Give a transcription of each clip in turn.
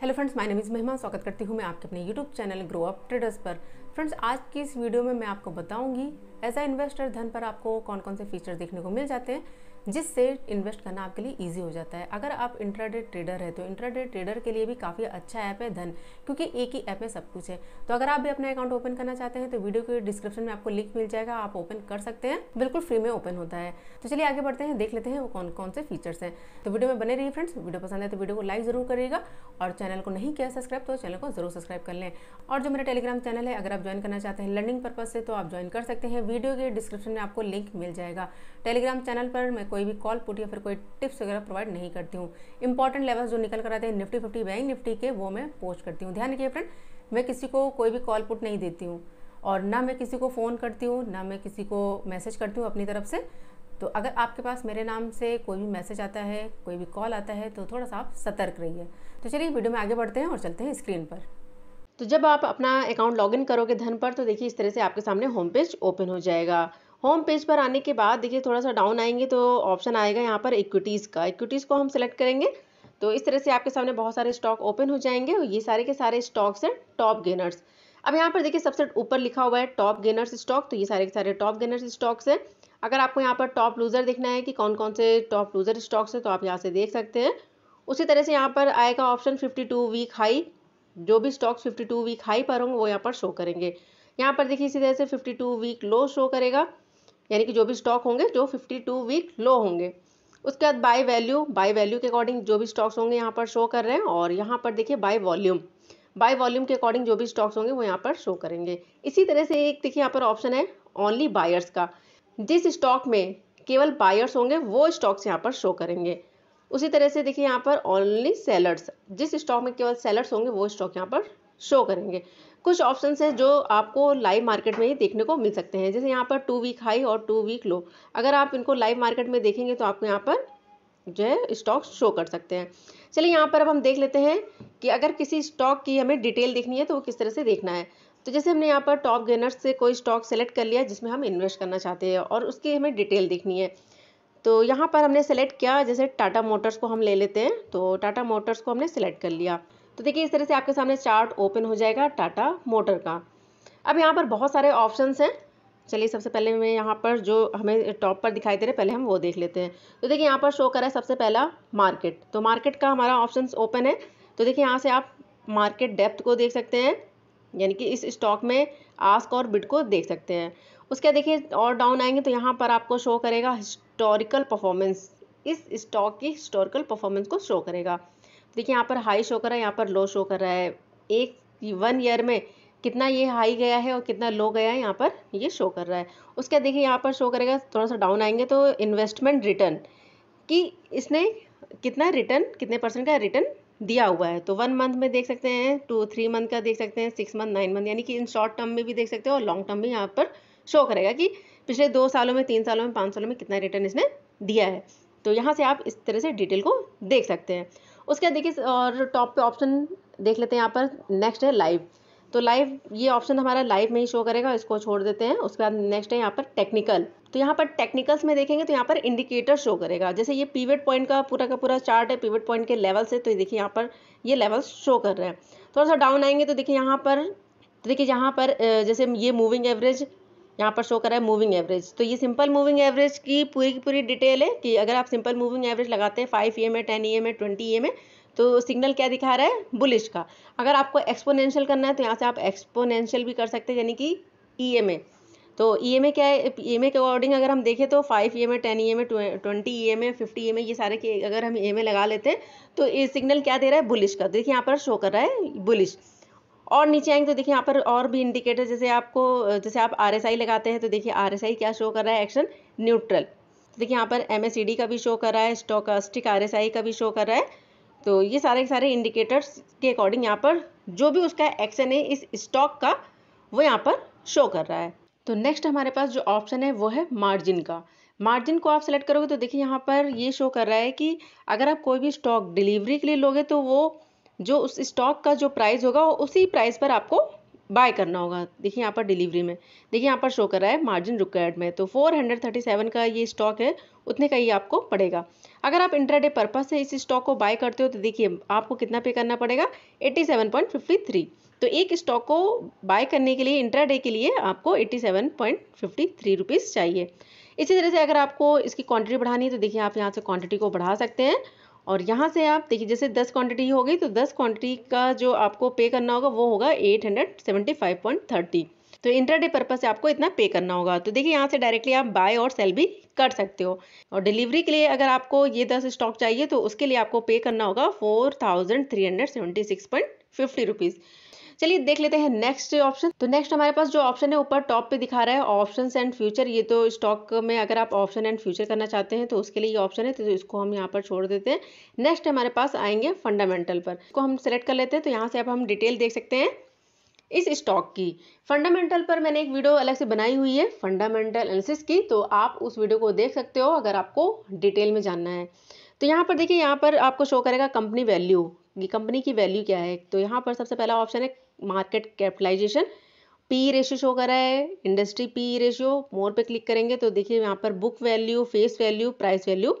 hello friends my name is Mahima स्वागत करती हूँ मैं आपके अपने YouTube channel grow up traders पर फ्रेंड्स आज की इस वीडियो में मैं आपको बताऊंगी एज अ इन्वेस्टर धन पर आपको कौन कौन से फीचर देखने को मिल जाते हैं जिससे इन्वेस्ट करना आपके लिए ईजी हो जाता है अगर आप इंट्राडे ट्रेडर है तो इंट्राडे ट्रेडर के लिए भी काफ़ी अच्छा ऐप है धन क्योंकि एक ही ऐप में सब कुछ है तो अगर आप भी अपना अकाउंट ओपन करना चाहते हैं तो वीडियो के डिस्क्रिप्शन में आपको लिंक मिल जाएगा आप ओपन कर सकते हैं बिल्कुल फ्री में ओपन होता है तो चलिए आगे बढ़ते हैं देख लेते हैं वो कौन कौन से फीचर्स हैं तो वीडियो में बने रहिए फ्रेंड्स वीडियो पसंद है तो वीडियो को लाइक जरूर करिएगा और चैनल को नहीं किया सब्सक्राइब तो चैनल को जरूर सब्सक्राइब कर लें और जो मेरा टेलीग्राम चैनल है अगर आप ज्वाइन करना चाहते हैं लर्निंग पर्पज से तो आप ज्वाइन कर सकते हैं वीडियो के डिस्क्रिप्शन में आपको लिंक मिल जाएगा टेलीग्राम चैनल पर मैं कोई भी कॉल पुट या फिर कोई टिप्स वगैरह प्रोवाइड नहीं करती हूँ इंपॉर्टेंट लेवल्स जो निकल कर आते हैं निफ्टी फिफ्टी बैंक निफ्टी के वो मैं पोस्ट करती हूँ ध्यान रखिए फ्रेंड मैं किसी को कोई भी कॉल पुट नहीं देती हूँ और ना मैं किसी को फ़ोन करती हूँ ना मैं किसी को मैसेज करती हूँ अपनी तरफ से तो अगर आपके पास मेरे नाम से कोई भी मैसेज आता है कोई भी कॉल आता है तो थोड़ा सा आप सतर्क रहिए तो चलिए वीडियो में आगे बढ़ते हैं और चलते हैं स्क्रीन पर तो जब आप अपना अकाउंट लॉगिन करोगे धन पर तो देखिए इस तरह से आपके सामने होम पेज ओपन हो जाएगा होम पेज पर आने के बाद देखिए थोड़ा सा डाउन आएंगे तो ऑप्शन आएगा यहाँ पर इक्विटीज़ का इक्विटीज़ को हम सेलेक्ट करेंगे तो इस तरह से आपके सामने बहुत सारे स्टॉक ओपन हो जाएंगे और ये सारे के सारे स्टॉक्स हैं टॉप गेनर्स अब यहाँ पर देखिए सबसे ऊपर लिखा हुआ है टॉप गेनर्स स्टॉक तो ये सारे के सारे टॉप गेनर्स स्टॉक्स हैं अगर आपको यहाँ पर टॉप लूज़र देखना है कि कौन कौन से टॉप लूज़र स्टॉक्स हैं तो आप यहाँ से देख सकते हैं उसी तरह से यहाँ पर आएगा ऑप्शन टू वीक हाई जो भी स्टॉक्स टू वीक हाई पर होंगे वो यहाँ पर शो करेंगे यहाँ पर देखिए इसी तरह से टू वीक लो शो करेगा यानी कि जो भी स्टॉक होंगे जो 52 वीक लो होंगे उसके बाद बाय वैल्यू बाय वैल्यू के अकॉर्डिंग जो भी स्टॉक्स होंगे यहाँ पर शो कर रहे हैं और यहाँ पर देखिए बाय वॉल्यूम बाय वॉल्यूम के अकॉर्डिंग जो भी स्टॉक्स होंगे वो यहाँ पर शो करेंगे इसी तरह से एक देखिए यहाँ पर ऑप्शन है ओनली बायर्स का जिस स्टॉक में केवल बायर्स होंगे वो स्टॉक्स यहाँ पर शो करेंगे उसी तरह से देखिए यहाँ पर ओनली सेलर्स जिस स्टॉक में केवल सेलर्स होंगे वो स्टॉक यहाँ पर शो करेंगे कुछ ऑप्शन है जो आपको लाइव मार्केट में ही देखने को मिल सकते हैं जैसे यहाँ पर टू वीक हाई और टू वीक लो अगर आप इनको लाइव मार्केट में देखेंगे तो आपको यहाँ पर जो है स्टॉक शो कर सकते हैं चलिए यहाँ पर अब हम देख लेते हैं कि अगर किसी स्टॉक की हमें डिटेल देखनी है तो वो किस तरह से देखना है तो जैसे हमने यहाँ पर टॉप गेनर्स से कोई स्टॉक सेलेक्ट कर लिया जिसमें हम इन्वेस्ट करना चाहते हैं और उसकी हमें डिटेल देखनी है तो यहाँ पर हमने सेलेक्ट किया जैसे टाटा मोटर्स को हम ले लेते हैं तो टाटा मोटर्स को हमने सेलेक्ट कर लिया तो देखिए इस तरह से आपके सामने चार्ट ओपन हो जाएगा टाटा मोटर का अब यहाँ पर बहुत सारे ऑप्शन हैं चलिए सबसे पहले मैं यहाँ पर जो हमें टॉप पर दिखाई दे रहे पहले हम वो देख लेते हैं तो देखिए यहाँ पर शो करा है सबसे पहला मार्केट तो मार्केट का हमारा ऑप्शन ओपन है तो देखिए यहाँ से आप मार्केट डेप्थ को देख सकते हैं यानी कि इस स्टॉक में आस्क और बिड को देख सकते हैं उसके बाद देखिए और डाउन आएंगे तो यहाँ पर आपको शो करेगा हिस्टोरिकल परफॉर्मेंस इस स्टॉक की हिस्टोरिकल परफॉर्मेंस को शो करेगा देखिए यहाँ पर हाई शो कर रहा है यहाँ पर लो शो कर रहा है एक वन ईयर में कितना ये हाई गया है और कितना लो गया है यहाँ पर ये शो कर रहा है उसके देखिए यहाँ पर शो करेगा थोड़ा सा डाउन आएंगे तो इन्वेस्टमेंट रिटर्न कि इसने कितना रिटर्न कितने परसेंट का रिटर्न दिया हुआ है तो वन मंथ में देख सकते हैं टू थ्री मंथ का देख सकते हैं सिक्स मंथ नाइन मंथ यानी कि इन शॉर्ट टर्म में भी देख सकते हैं और लॉन्ग टर्म में यहाँ पर शो करेगा कि पिछले दो सालों में तीन सालों में पाँच सालों में कितना रिटर्न इसने दिया है तो यहाँ से आप इस तरह से डिटेल को देख सकते हैं उसके बाद देखिए और टॉप पे ऑप्शन देख लेते हैं यहाँ पर नेक्स्ट है लाइव तो लाइव ये ऑप्शन हमारा लाइव में ही शो करेगा इसको छोड़ देते हैं उसके बाद नेक्स्ट है यहाँ पर टेक्निकल तो यहाँ पर टेक्निकल्स में देखेंगे तो यहाँ पर इंडिकेटर शो करेगा जैसे ये पीवेट पॉइंट का पूरा का पूरा चार्ट है पीवेट पॉइंट के लेवल से तो देखिए यहाँ पर ये लेवल्स शो कर रहे हैं थोड़ा सा डाउन आएंगे तो देखिए यहाँ पर तो देखिए यहाँ पर जैसे ये मूविंग एवरेज यहाँ पर शो कर रहा है मूविंग एवरेज तो ये सिंपल मूविंग एवरेज की पूरी की पूरी डिटेल है कि अगर आप सिंपल मूविंग एवरेज लगाते हैं five E M A ten E M A twenty E M A तो सिग्नल क्या दिखा रहा है बुलिश का अगर आपको एक्सपोनेंशियल करना है तो यहाँ से आप एक्सपोनेंशियल भी कर सकते हैं यानी कि ई एम ए तो ई एम ए क्या है ई एम ए के अकॉर्डिंग अगर हम देखें तो five E M A ten E M A twenty E M A fifty E M A ये सारे के अगर हम ई एम ए लगा लेते हैं तो ये सिग्नल क्या दे रहा है बुलिश का तो देखिए यहाँ पर शो कर रहा है बुलिश और नीचे आएंगे तो देखिए यहाँ पर और भी इंडिकेटर जैसे आपको जैसे आप आर लगाते हैं तो देखिए आर क्या शो कर रहा है एक्शन न्यूट्रल तो देखिए यहाँ पर एम का भी शो कर रहा है स्टोकास्टिक आर का भी शो कर रहा है तो ये सारे के सारे इंडिकेटर्स के अकॉर्डिंग यहाँ पर जो भी उसका एक्शन है इस स्टॉक का वो यहाँ पर शो कर रहा है तो नेक्स्ट हमारे पास जो ऑप्शन है वो है मार्जिन का मार्जिन को आप सेलेक्ट करोगे तो देखिए यहाँ पर ये शो कर रहा है कि अगर आप कोई भी स्टॉक डिलीवरी के लिए लोगे तो वो जो उस स्टॉक का जो प्राइस होगा वो उसी प्राइस पर आपको बाय करना होगा देखिए यहाँ पर डिलीवरी में देखिए यहाँ पर शो कर रहा है मार्जिन रिक्वायर्ड में तो 437 का ये स्टॉक है उतने का ही आपको पड़ेगा अगर आप इंटरडे पर्पज से इस स्टॉक को बाय करते हो तो देखिए आपको कितना पे करना पड़ेगा 87.53 तो एक स्टॉक को बाय करने के लिए इंट्राडे के लिए आपको 87.53 रुपीस चाहिए इसी तरह से अगर आपको इसकी क्वांटिटी बढ़ानी है तो देखिए आप यहाँ से क्वांटिटी को बढ़ा सकते हैं और यहाँ से आप देखिए जैसे दस क्वांटिटी हो गई तो दस क्वांटिटी का जो आपको पे करना होगा वो होगा eight hundred seventy five point thirty तो इंटरडे पर्पज से आपको इतना पे करना होगा तो देखिए यहाँ से डायरेक्टली आप बाय और सेल भी कर सकते हो और डिलीवरी के लिए अगर आपको ये दस स्टॉक चाहिए तो उसके लिए आपको पे करना होगा four thousand three hundred seventy six point fifty rupees चलिए देख लेते हैं नेक्स्ट ऑप्शन तो नेक्स्ट हमारे पास जो ऑप्शन है ऊपर टॉप पे दिखा रहा है ऑप्शन एंड फ्यूचर ये तो स्टॉक में अगर आप ऑप्शन एंड फ्यूचर करना चाहते हैं तो उसके लिए ये ऑप्शन है तो इसको हम यहाँ पर छोड़ देते हैं नेक्स्ट हमारे पास आएंगे फंडामेंटल पर इसको हम सेलेक्ट कर लेते हैं तो यहाँ से अब हम डिटेल देख सकते हैं इस स्टॉक की फंडामेंटल पर मैंने एक वीडियो अलग से बनाई हुई है फंडामेंटल एनालिसिस की तो आप उस वीडियो को देख सकते हो अगर आपको डिटेल में जानना है तो यहाँ पर देखिए यहाँ पर आपको शो करेगा कंपनी वैल्यू कंपनी की वैल्यू क्या है तो यहाँ पर सबसे पहला ऑप्शन है market capitalization P ratio show कर रहा है इंडस्ट्री पी रेशियो मोर पे क्लिक करेंगे तो देखिए यहाँ पर book value face value price value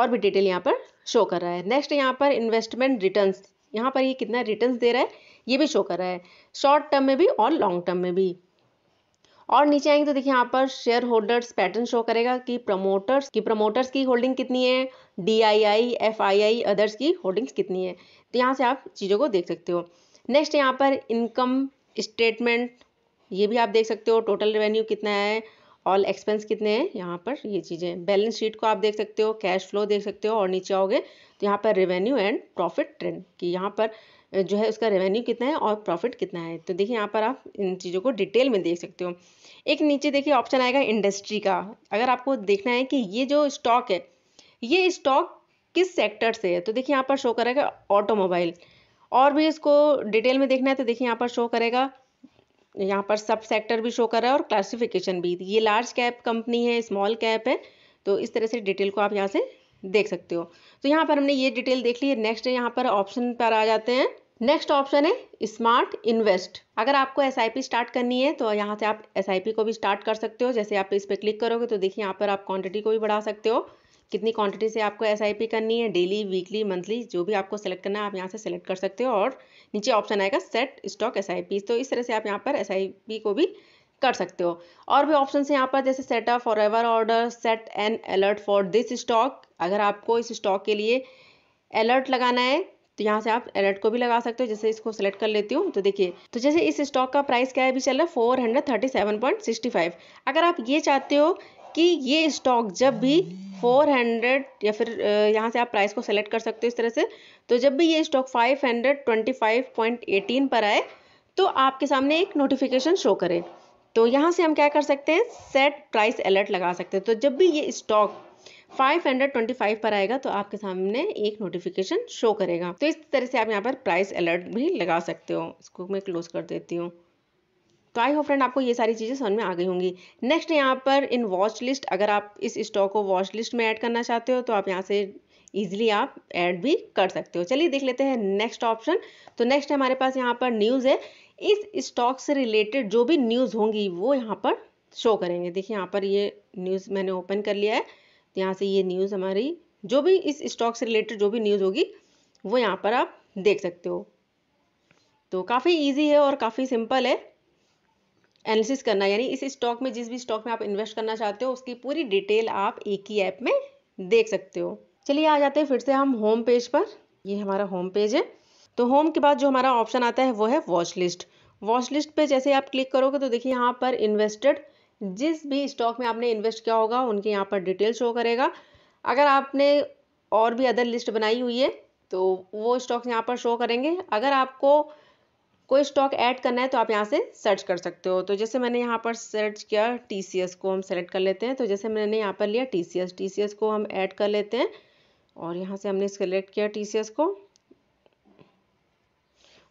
और भी डिटेल यहाँ पर शो कर रहा है नेक्स्ट यहाँ पर इन्वेस्टमेंट रिटर्न यहाँ पर ये यह कितना रिटर्न दे रहा है ये भी शो कर रहा है शॉर्ट टर्म में भी और लॉन्ग टर्म में भी और नीचे आएंगे तो देखिए यहाँ पर शेयर होल्डर्स पैटर्न शो करेगा कि प्रमोटर्स की प्रमोटर्स की होल्डिंग कितनी है D I I F I I others की होल्डिंग्स कितनी है तो यहाँ से आप चीज़ों को देख सकते हो नेक्स्ट यहाँ पर इनकम स्टेटमेंट ये भी आप देख सकते हो टोटल रेवेन्यू कितना है ऑल एक्सपेंस कितने हैं यहाँ पर ये चीज़ें बैलेंस शीट को आप देख सकते हो कैश फ्लो देख सकते हो और नीचे आओगे तो यहाँ पर रेवेन्यू एंड प्रॉफिट ट्रेंड कि यहाँ पर जो है उसका रेवेन्यू कितना है और प्रॉफिट कितना है तो देखिए यहाँ पर आप इन चीज़ों को डिटेल में देख सकते हो एक नीचे देखिए ऑप्शन आएगा इंडस्ट्री का अगर आपको देखना है कि ये जो स्टॉक है ये स्टॉक किस सेक्टर से है तो देखिए यहाँ पर शो करेगा ऑटोमोबाइल और भी इसको डिटेल में देखना है तो देखिए यहाँ पर शो करेगा यहाँ पर सब सेक्टर भी शो कर रहा है और क्लासिफिकेशन भी ये लार्ज कैप कंपनी है स्मॉल कैप है तो इस तरह से डिटेल को आप यहाँ से देख सकते हो तो यहाँ पर हमने ये डिटेल देख ली है नेक्स्ट यहाँ पर ऑप्शन पर आ जाते हैं नेक्स्ट ऑप्शन है स्मार्ट इन्वेस्ट अगर आपको एस स्टार्ट करनी है तो यहाँ से आप एस को भी स्टार्ट कर सकते हो जैसे आप इस पर क्लिक करोगे तो देखिए यहाँ पर आप क्वांटिटी को भी बढ़ा सकते हो कितनी क्वांटिटी से आपको एस करनी है डेली वीकली मंथली जो भी आपको सेलेक्ट करना है आप यहाँ से सेलेक्ट कर सकते हो और नीचे ऑप्शन आएगा सेट स्टॉक एस तो इस तरह से आप यहाँ पर एस को भी कर सकते हो और भी ऑप्शन है यहाँ पर जैसे set up for ever order set an alert for this stock अगर आपको इस स्टॉक के लिए अलर्ट लगाना है तो यहाँ से आप अलर्ट को भी लगा सकते हो जैसे इसको सेलेक्ट कर लेती हूँ तो देखिए तो जैसे इस स्टॉक का प्राइस क्या है अभी चल रहा है four hundred thirty seven point sixty five अगर आप ये चाहते हो कि ये स्टॉक जब भी 400 या फिर यहाँ से आप प्राइस को सेलेक्ट कर सकते हो इस तरह से तो जब भी ये स्टॉक 525.18 पर आए तो आपके सामने एक नोटिफिकेशन शो करे तो यहाँ से हम क्या कर सकते हैं सेट प्राइस अलर्ट लगा सकते हैं तो जब भी ये स्टॉक 525 पर आएगा तो आपके सामने एक नोटिफिकेशन शो करेगा तो इस तरह से आप यहाँ पर प्राइस अलर्ट भी लगा सकते हो इसको मैं क्लोज कर देती हूँ तो आई होप फ्रेंड आपको ये सारी चीज़ें समझ में आ गई होंगी नेक्स्ट यहाँ पर इन वॉच लिस्ट अगर आप इस स्टॉक को वॉच लिस्ट में ऐड करना चाहते हो तो आप यहाँ से ईजिली आप ऐड भी कर सकते हो चलिए देख लेते हैं नेक्स्ट ऑप्शन तो नेक्स्ट हमारे पास यहाँ पर न्यूज़ है इस स्टॉक से रिलेटेड जो भी न्यूज़ होंगी वो यहाँ पर शो करेंगे देखिए यहाँ पर ये न्यूज़ मैंने ओपन कर लिया है तो यहाँ से ये न्यूज़ हमारी जो भी इस स्टॉक से रिलेटेड जो भी न्यूज़ होगी वो यहाँ पर आप देख सकते हो तो काफ़ी ईजी है और काफ़ी सिंपल है एनालिसिस करना यानी इस स्टॉक में जिस भी स्टॉक में आप इन्वेस्ट करना चाहते हो उसकी पूरी डिटेल आप एक ही ऐप में देख सकते हो चलिए आ जाते हैं फिर से हम होम पेज पर ये हमारा होम पेज है तो होम के बाद जो हमारा ऑप्शन आता है वो है वॉच लिस्ट वॉच लिस्ट पर जैसे आप क्लिक करोगे तो देखिए यहाँ पर इन्वेस्टेड जिस भी स्टॉक में आपने इन्वेस्ट किया होगा उनके यहाँ पर डिटेल शो करेगा अगर आपने और भी अदर लिस्ट बनाई हुई है तो वो स्टॉक्स यहाँ पर शो करेंगे अगर आपको कोई स्टॉक ऐड करना है तो आप यहाँ से सर्च कर सकते हो तो जैसे मैंने यहाँ पर सर्च किया टी को हम सेलेक्ट कर लेते हैं तो जैसे मैंने यहाँ पर लिया टी सी को हम ऐड कर लेते हैं और यहाँ से हमने सेलेक्ट किया टी को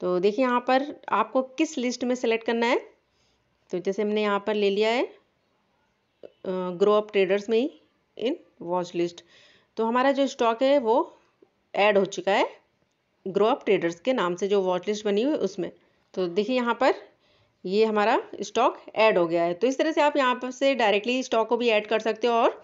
तो देखिए यहाँ पर आपको किस लिस्ट में सेलेक्ट करना है तो जैसे हमने यहाँ पर ले लिया है ग्रो अप ट्रेडर्स में ही इन वॉच लिस्ट तो हमारा जो स्टॉक है वो ऐड हो चुका है ग्रो अप ट्रेडर्स के नाम से जो वॉच लिस्ट बनी हुई उसमें तो देखिए यहाँ पर ये हमारा स्टॉक ऐड हो गया है तो इस तरह से आप यहाँ पर से डायरेक्टली स्टॉक को भी ऐड कर सकते हो और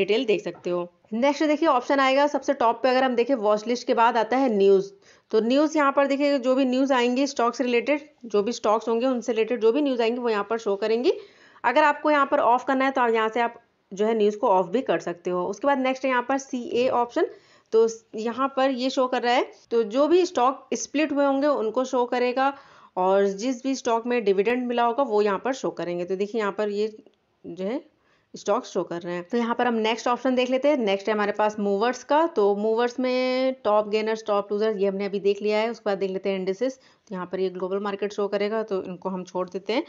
डिटेल देख सकते हो नेक्स्ट देखिए ऑप्शन आएगा सबसे टॉप पे अगर हम देखें वॉच लिस्ट के बाद आता है न्यूज़ तो न्यूज़ यहाँ पर देखिए जो भी न्यूज़ आएंगी स्टॉक से रिलेटेड जो भी स्टॉक्स होंगे उनसे रिलेटेड जो भी न्यूज़ आएंगी वो यहाँ पर शो करेंगी अगर आपको यहाँ पर ऑफ करना है तो आप यहाँ से आप जो है न्यूज़ को ऑफ भी कर सकते हो उसके बाद नेक्स्ट है यहाँ पर सी ए ऑप्शन तो यहाँ पर ये शो कर रहा है तो जो भी स्टॉक स्प्लिट हुए होंगे उनको शो करेगा और जिस भी स्टॉक में डिविडेंड मिला होगा वो यहाँ पर शो करेंगे तो देखिए यहाँ पर ये जो है स्टॉक शो कर रहे हैं तो यहाँ पर हम नेक्स्ट ऑप्शन देख लेते हैं नेक्स्ट है हमारे पास मूवर्स का तो मूवर्स में टॉप गेनर्स टॉप लूजर्स ये हमने अभी देख लिया है उसके बाद देख लेते हैं इंडिसेस तो यहाँ पर ये ग्लोबल मार्केट शो करेगा तो इनको हम छोड़ देते हैं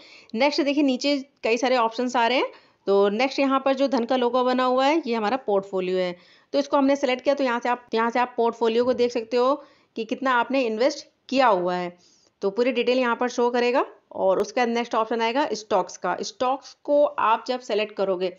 नेक्स्ट देखिए नीचे कई सारे ऑप्शन आ रहे हैं तो नेक्स्ट यहाँ पर जो धन का लोगो बना हुआ है ये हमारा पोर्टफोलियो है तो इसको हमने सेलेक्ट किया तो यहाँ से आप यहाँ से आप पोर्टफोलियो को देख सकते हो कि कितना आपने इन्वेस्ट किया हुआ है तो पूरी डिटेल यहाँ पर शो करेगा और उसके बाद नेक्स्ट ऑप्शन आएगा स्टॉक्स का स्टॉक्स को आप जब सेलेक्ट करोगे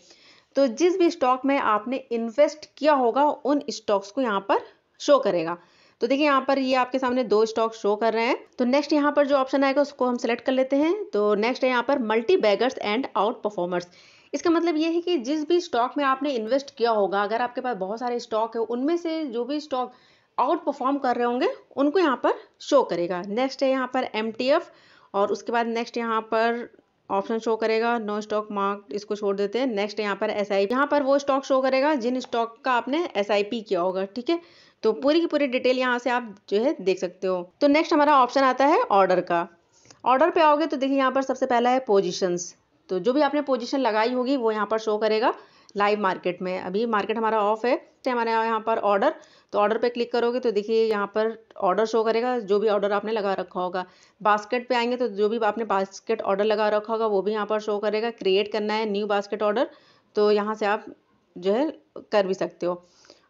तो जिस भी स्टॉक में आपने इन्वेस्ट किया होगा उन स्टॉक्स को यहाँ पर शो करेगा तो देखिए यहाँ पर ये आपके सामने दो स्टॉक शो कर रहे हैं तो नेक्स्ट यहाँ पर जो ऑप्शन आएगा उसको हम सेलेक्ट कर लेते हैं तो नेक्स्ट है यहाँ पर multibaggers and outperformers इसका मतलब ये है कि जिस भी स्टॉक में आपने इन्वेस्ट किया होगा अगर आपके पास बहुत सारे स्टॉक है उनमें से जो भी स्टॉक आउट परफॉर्म कर रहे होंगे उनको यहाँ पर शो करेगा नेक्स्ट है यहाँ पर एम और उसके बाद नेक्स्ट यहाँ पर ऑप्शन शो करेगा नो स्टॉक मार्क इसको छोड़ देते हैं नेक्स्ट यहाँ पर एस आई यहाँ पर वो स्टॉक शो करेगा जिन स्टॉक का आपने एस आई पी किया होगा ठीक है तो पूरी की पूरी डिटेल यहाँ से आप जो है देख सकते हो तो नेक्स्ट हमारा ऑप्शन आता है ऑर्डर का ऑर्डर पे आओगे तो देखिए यहाँ पर सबसे पहला है पोजिशंस तो जो भी आपने पोजिशन लगाई होगी वो यहाँ पर शो करेगा लाइव मार्केट में अभी मार्केट हमारा ऑफ है नेक्स्ट है हमारे यहाँ पर ऑर्डर तो ऑर्डर पे क्लिक करोगे तो देखिए यहाँ पर ऑर्डर शो करेगा जो भी ऑर्डर आपने लगा रखा होगा बास्केट पे आएंगे तो जो भी आपने बास्केट ऑर्डर लगा रखा होगा वो भी यहाँ पर शो करेगा क्रिएट करना है न्यू बास्केट ऑर्डर तो यहाँ से आप जो है कर भी सकते हो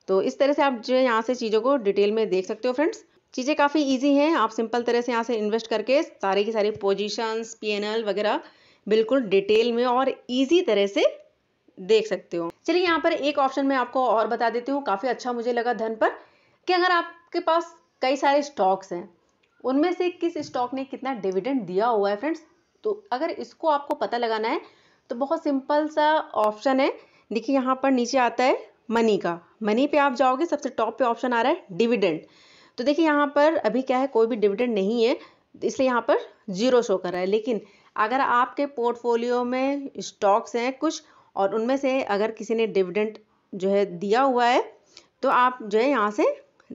तो इस तरह से आप जो है यहाँ से चीज़ों को डिटेल में देख सकते हो फ्रेंड्स चीज़ें काफ़ी ईजी हैं आप सिंपल तरह से यहाँ से इन्वेस्ट करके सारे की सारी पोजिशंस पी वगैरह बिल्कुल डिटेल में और ईजी तरह से देख सकते हो चलिए यहाँ पर एक ऑप्शन में आपको और बता देती हूँ काफ़ी अच्छा मुझे लगा धन पर कि अगर आपके पास कई सारे स्टॉक्स हैं उनमें से किस स्टॉक ने कितना डिविडेंड दिया हुआ है फ्रेंड्स तो अगर इसको आपको पता लगाना है तो बहुत सिंपल सा ऑप्शन है देखिए यहाँ पर नीचे आता है मनी का मनी पे आप जाओगे सबसे टॉप पे ऑप्शन आ रहा है डिविडेंड तो देखिए यहाँ पर अभी क्या है कोई भी डिविडेंड नहीं है इसलिए यहाँ पर जीरो शो कर रहा है लेकिन अगर आपके पोर्टफोलियो में स्टॉक्स हैं कुछ और उनमें से अगर किसी ने डिविडेंट जो है दिया हुआ है तो आप जो है यहाँ से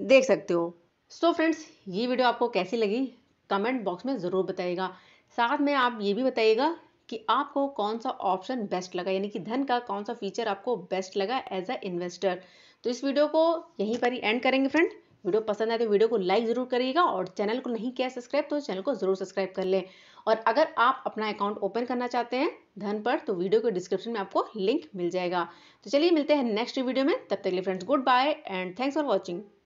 देख सकते हो सो so फ्रेंड्स ये वीडियो आपको कैसी लगी कमेंट बॉक्स में ज़रूर बताइएगा साथ में आप ये भी बताइएगा कि आपको कौन सा ऑप्शन बेस्ट लगा यानी कि धन का कौन सा फीचर आपको बेस्ट लगा एज अ इन्वेस्टर तो इस वीडियो को यहीं पर ही एंड करेंगे फ्रेंड वीडियो पसंद आए तो वीडियो को लाइक ज़रूर करिएगा और चैनल को नहीं किया सब्सक्राइब तो चैनल को ज़रूर सब्सक्राइब कर लें और अगर आप अपना अकाउंट ओपन करना चाहते हैं धन पर तो वीडियो के डिस्क्रिप्शन में आपको लिंक मिल जाएगा तो चलिए मिलते हैं नेक्स्ट वीडियो में तब तक लिए friends goodbye and thanks for watching